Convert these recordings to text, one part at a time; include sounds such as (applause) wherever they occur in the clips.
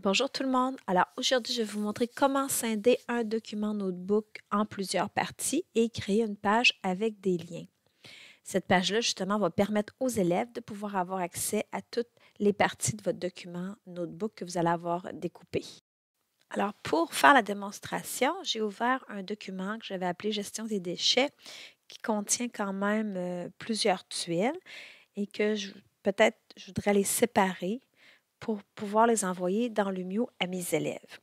Bonjour tout le monde. Alors aujourd'hui, je vais vous montrer comment scinder un document notebook en plusieurs parties et créer une page avec des liens. Cette page-là, justement, va permettre aux élèves de pouvoir avoir accès à toutes les parties de votre document notebook que vous allez avoir découpé. Alors, pour faire la démonstration, j'ai ouvert un document que j'avais appelé Gestion des déchets qui contient quand même euh, plusieurs tuiles et que peut-être je voudrais les séparer pour pouvoir les envoyer dans le Lumio à mes élèves.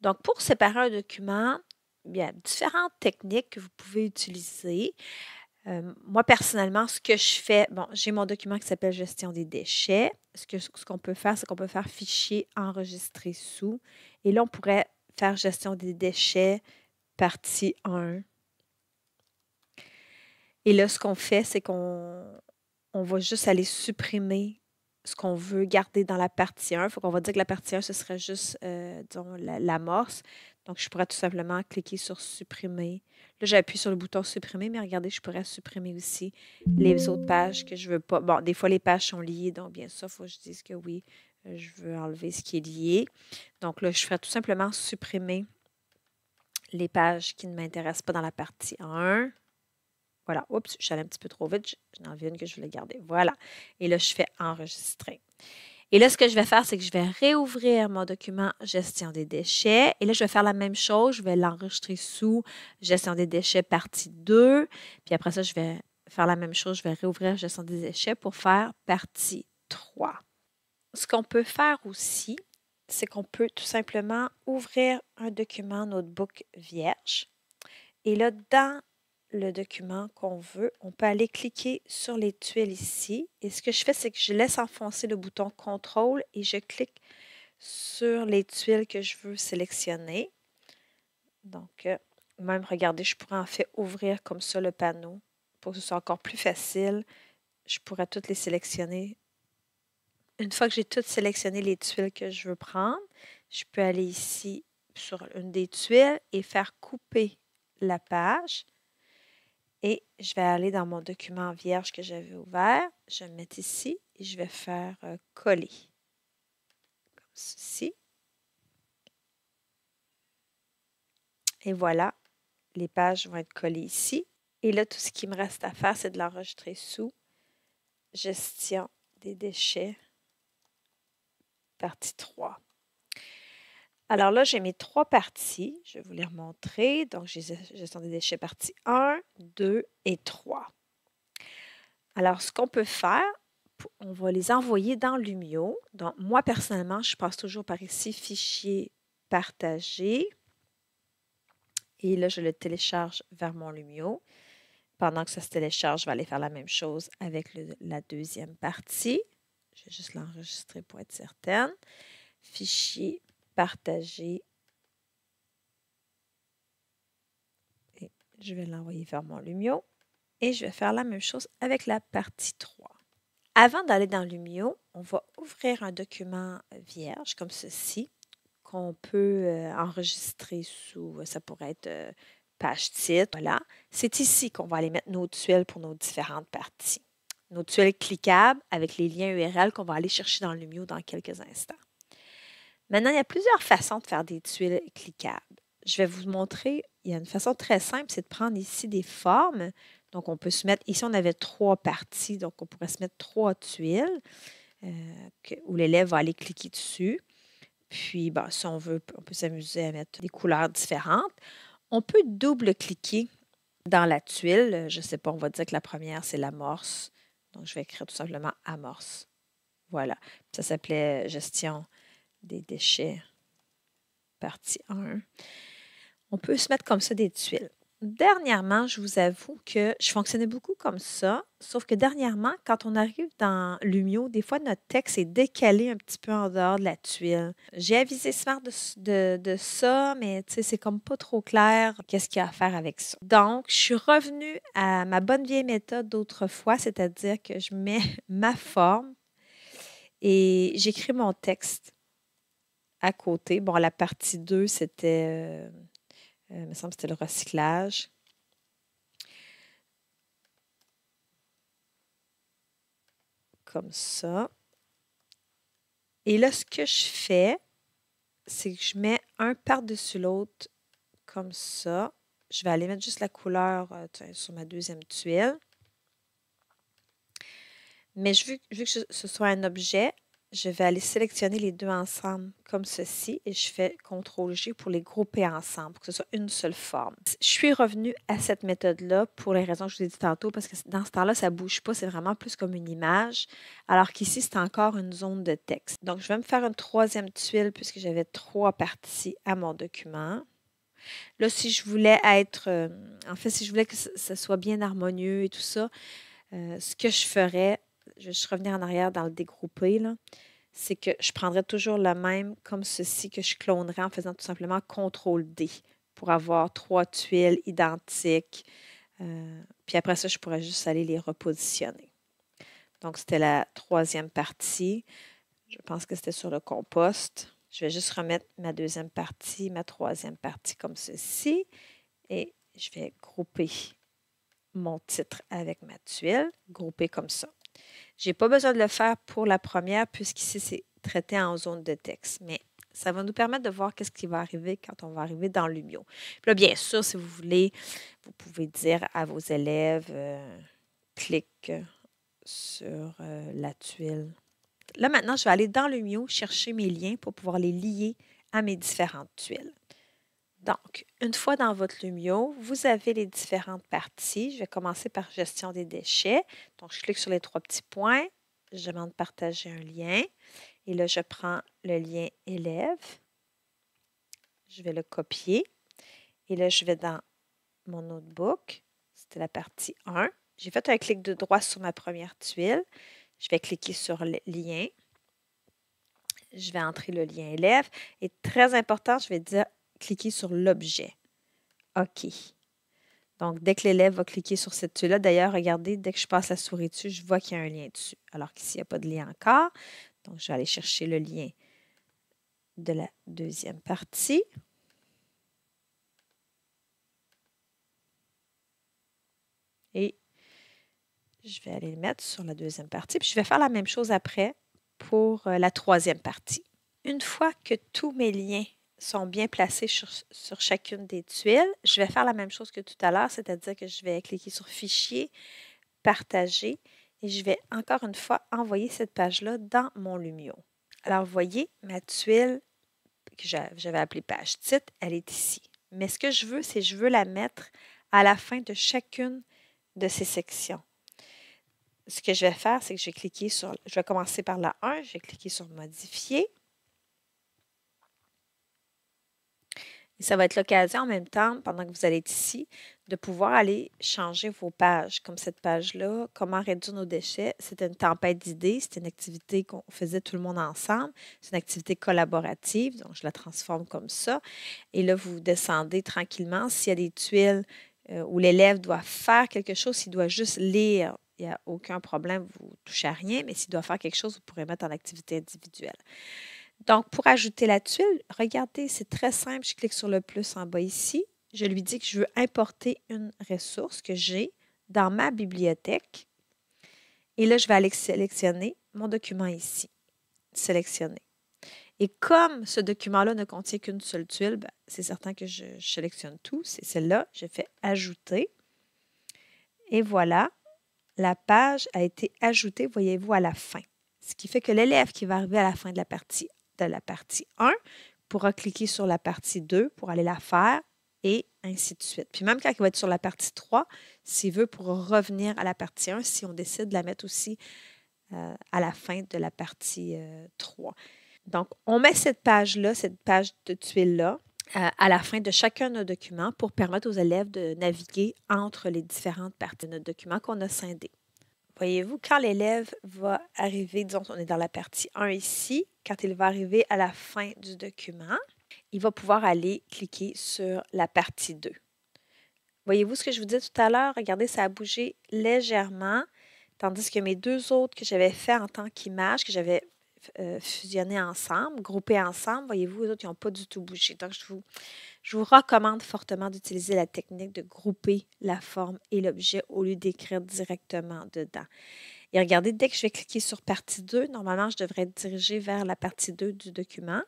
Donc, pour séparer un document, il y a différentes techniques que vous pouvez utiliser. Euh, moi, personnellement, ce que je fais, bon, j'ai mon document qui s'appelle Gestion des déchets. Ce qu'on ce peut faire, c'est qu'on peut faire fichier enregistré sous. Et là, on pourrait faire Gestion des déchets, partie 1. Et là, ce qu'on fait, c'est qu'on va juste aller supprimer ce qu'on veut garder dans la partie 1. Il Faut qu'on va dire que la partie 1, ce serait juste euh, l'amorce. Donc, je pourrais tout simplement cliquer sur supprimer. Là, j'appuie sur le bouton supprimer, mais regardez, je pourrais supprimer aussi les autres pages que je ne veux pas. Bon, des fois, les pages sont liées, donc bien sûr, il faut que je dise que oui, euh, je veux enlever ce qui est lié. Donc là, je ferai tout simplement supprimer les pages qui ne m'intéressent pas dans la partie 1. Voilà, oups, je suis allée un petit peu trop vite, j'en viens une que je voulais garder. Voilà. Et là, je fais enregistrer. Et là, ce que je vais faire, c'est que je vais réouvrir mon document gestion des déchets. Et là, je vais faire la même chose. Je vais l'enregistrer sous gestion des déchets partie 2. Puis après ça, je vais faire la même chose. Je vais réouvrir gestion des déchets pour faire partie 3. Ce qu'on peut faire aussi, c'est qu'on peut tout simplement ouvrir un document notebook vierge. Et là, dans le document qu'on veut, on peut aller cliquer sur les tuiles ici. Et ce que je fais, c'est que je laisse enfoncer le bouton CTRL et je clique sur les tuiles que je veux sélectionner. Donc, euh, même, regardez, je pourrais en fait ouvrir comme ça le panneau pour que ce soit encore plus facile. Je pourrais toutes les sélectionner. Une fois que j'ai toutes sélectionné les tuiles que je veux prendre, je peux aller ici sur une des tuiles et faire couper la page. Et je vais aller dans mon document vierge que j'avais ouvert. Je vais me mettre ici et je vais faire euh, coller. Comme ceci. Et voilà, les pages vont être collées ici. Et là, tout ce qui me reste à faire, c'est de l'enregistrer sous gestion des déchets, partie 3. Alors là, j'ai mes trois parties. Je vais vous les remontrer. Donc, j'ai des déchets partie 1, 2 et 3. Alors, ce qu'on peut faire, on va les envoyer dans Lumio. Donc, moi, personnellement, je passe toujours par ici, fichier partagé. Et là, je le télécharge vers mon Lumio. Pendant que ça se télécharge, je vais aller faire la même chose avec la deuxième partie. Je vais juste l'enregistrer pour être certaine. Fichier partager. Et je vais l'envoyer vers mon Lumio. Et je vais faire la même chose avec la partie 3. Avant d'aller dans Lumio, on va ouvrir un document vierge comme ceci qu'on peut euh, enregistrer sous, euh, ça pourrait être euh, page titre, voilà. C'est ici qu'on va aller mettre nos tuiles pour nos différentes parties. Nos tuiles cliquables avec les liens URL qu'on va aller chercher dans Lumio dans quelques instants. Maintenant, il y a plusieurs façons de faire des tuiles cliquables. Je vais vous montrer, il y a une façon très simple, c'est de prendre ici des formes. Donc, on peut se mettre, ici on avait trois parties, donc on pourrait se mettre trois tuiles euh, où l'élève va aller cliquer dessus. Puis, si on veut, on peut s'amuser à mettre des couleurs différentes. On peut double-cliquer dans la tuile. Je ne sais pas, on va dire que la première, c'est l'amorce. Donc, je vais écrire tout simplement amorce. Voilà. Ça s'appelait gestion des déchets, partie 1. On peut se mettre comme ça des tuiles. Dernièrement, je vous avoue que je fonctionnais beaucoup comme ça, sauf que dernièrement, quand on arrive dans Lumio, des fois notre texte est décalé un petit peu en dehors de la tuile. J'ai avisé Smart de, de, de ça, mais c'est comme pas trop clair qu'est-ce qu'il y a à faire avec ça. Donc, je suis revenue à ma bonne vieille méthode d'autrefois, c'est-à-dire que je mets (laughs) ma forme et j'écris mon texte à côté. Bon, la partie 2, c'était, euh, euh, me semble, c'était le recyclage. Comme ça. Et là, ce que je fais, c'est que je mets un par-dessus l'autre comme ça. Je vais aller mettre juste la couleur euh, sur ma deuxième tuile. Mais je que ce soit un objet, je vais aller sélectionner les deux ensemble comme ceci et je fais CTRL-G pour les grouper ensemble, pour que ce soit une seule forme. Je suis revenue à cette méthode-là pour les raisons que je vous ai dit tantôt, parce que dans ce temps-là, ça ne bouge pas, c'est vraiment plus comme une image, alors qu'ici, c'est encore une zone de texte. Donc, je vais me faire une troisième tuile puisque j'avais trois parties à mon document. Là, si je voulais être, euh, en fait, si je voulais que ce soit bien harmonieux et tout ça, euh, ce que je ferais, je vais juste revenir en arrière dans le dégrouper, là, c'est que je prendrais toujours le même comme ceci que je clonerais en faisant tout simplement CTRL-D pour avoir trois tuiles identiques. Euh, puis après ça, je pourrais juste aller les repositionner. Donc, c'était la troisième partie. Je pense que c'était sur le compost. Je vais juste remettre ma deuxième partie, ma troisième partie comme ceci. Et je vais grouper mon titre avec ma tuile, grouper comme ça. J'ai pas besoin de le faire pour la première puisqu'ici c'est traité en zone de texte, mais ça va nous permettre de voir qu'est-ce qui va arriver quand on va arriver dans l'UMIO. bien sûr, si vous voulez, vous pouvez dire à vos élèves, cliquez euh, clique euh, sur euh, la tuile. Là, maintenant, je vais aller dans l'UMIO chercher mes liens pour pouvoir les lier à mes différentes tuiles. Donc, une fois dans votre Lumio, vous avez les différentes parties. Je vais commencer par gestion des déchets. Donc, je clique sur les trois petits points. Je demande partager un lien. Et là, je prends le lien élève. Je vais le copier. Et là, je vais dans mon notebook. C'était la partie 1. J'ai fait un clic de droit sur ma première tuile. Je vais cliquer sur le lien. Je vais entrer le lien élève. Et très important, je vais dire cliquer sur l'objet. OK. Donc, dès que l'élève va cliquer sur cette tuile-là, d'ailleurs, regardez, dès que je passe la souris dessus, je vois qu'il y a un lien dessus. Alors qu'ici, il n'y a pas de lien encore. Donc, je vais aller chercher le lien de la deuxième partie. Et je vais aller le mettre sur la deuxième partie. Puis, je vais faire la même chose après pour euh, la troisième partie. Une fois que tous mes liens sont bien placées sur, chacune des tuiles. Je vais faire la même chose que tout à l'heure, c'est-à-dire que je vais cliquer sur Fichier, Partager, et je vais encore une fois envoyer cette page-là dans mon Lumio. Alors, vous voyez, ma tuile que j'avais appelée page titre, elle est ici. Mais ce que je veux, c'est que je veux la mettre à la fin de chacune de ces sections. Ce que je vais faire, c'est que je vais cliquer sur, je vais commencer par la 1, je vais cliquer sur Modifier, Et ça va être l'occasion en même temps, pendant que vous allez être ici, de pouvoir aller changer vos pages, comme cette page-là, comment réduire nos déchets. C'est une tempête d'idées, c'est une activité qu'on faisait tout le monde ensemble, c'est une activité collaborative, donc je la transforme comme ça. Et là, vous descendez tranquillement. S'il y a des tuiles euh, où l'élève doit faire quelque chose, s'il doit juste lire. Il n'y a aucun problème, vous ne touchez à rien, mais s'il doit faire quelque chose, vous pourrez mettre en activité individuelle. Donc, pour ajouter la tuile, regardez, c'est très simple. Je clique sur le plus en bas ici. Je lui dis que je veux importer une ressource que j'ai dans ma bibliothèque. Et là, je vais aller sélectionner mon document ici. Sélectionner. Et comme ce document-là ne contient qu'une seule tuile, ben, c'est certain que je, sélectionne tout. C'est celle-là. Je fais ajouter. Et voilà, la page a été ajoutée, voyez-vous, à la fin. Ce qui fait que l'élève qui va arriver à la fin de la partie de la partie 1 pourra cliquer sur la partie 2 pour aller la faire et ainsi de suite. Puis même quand il va être sur la partie 3, s'il veut, pour revenir à la partie 1 si on décide de la mettre aussi euh, à la fin de la partie 3. Euh, Donc, on met cette page-là, cette page de tuile-là, euh, à la fin de chacun de nos documents pour permettre aux élèves de naviguer entre les différentes parties de notre document qu'on a scindé. Voyez-vous, quand l'élève va arriver, disons, on est dans la partie 1 ici, quand il va arriver à la fin du document, il va pouvoir aller cliquer sur la partie 2. Voyez-vous ce que je vous disais tout à l'heure? Regardez, ça a bougé légèrement, tandis que mes deux autres que j'avais fait en tant qu'image, que j'avais euh, fusionné ensemble, groupé ensemble, voyez-vous, les autres, ils n'ont pas du tout bougé. Donc, je vous je vous recommande fortement d'utiliser la technique de grouper la forme et l'objet au lieu d'écrire directement dedans. Et regardez, dès que je vais cliquer sur partie 2, normalement, je devrais être dirigé vers la partie 2 du document.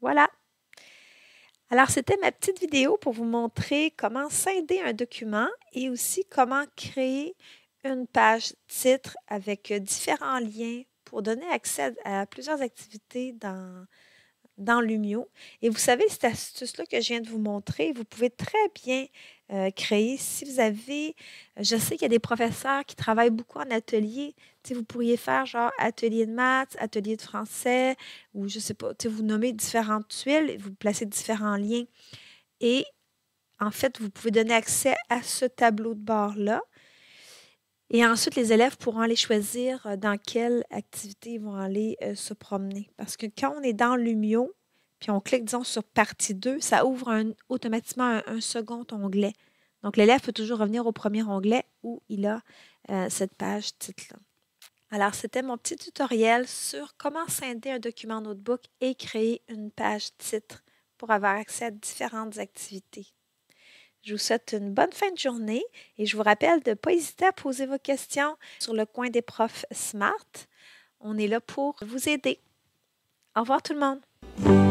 Voilà. Alors, c'était ma petite vidéo pour vous montrer comment scinder un document et aussi comment créer une page titre avec différents liens pour donner accès à plusieurs activités dans, dans Lumio. Et vous savez, cette astuce-là que je viens de vous montrer, vous pouvez très bien euh, créer si vous avez, euh, je sais qu'il y a des professeurs qui travaillent beaucoup en atelier. vous pourriez faire genre atelier de maths, atelier de français, ou je ne sais pas, vous nommez différentes tuiles, vous placez différents liens. Et en fait, vous pouvez donner accès à ce tableau de bord-là et ensuite, les élèves pourront aller choisir euh, dans quelle activité ils vont aller euh, se promener. Parce que quand on est dans Lumio, puis on clique, disons, sur partie 2, ça ouvre automatiquement un, second onglet. Donc, l'élève peut toujours revenir au premier onglet où il a euh, cette page titre-là. Alors, c'était mon petit tutoriel sur comment scinder un document notebook et créer une page titre pour avoir accès à différentes activités. Je vous souhaite une bonne fin de journée et je vous rappelle de ne pas hésiter à poser vos questions sur le coin des profs Smart. On est là pour vous aider. Au revoir tout le monde.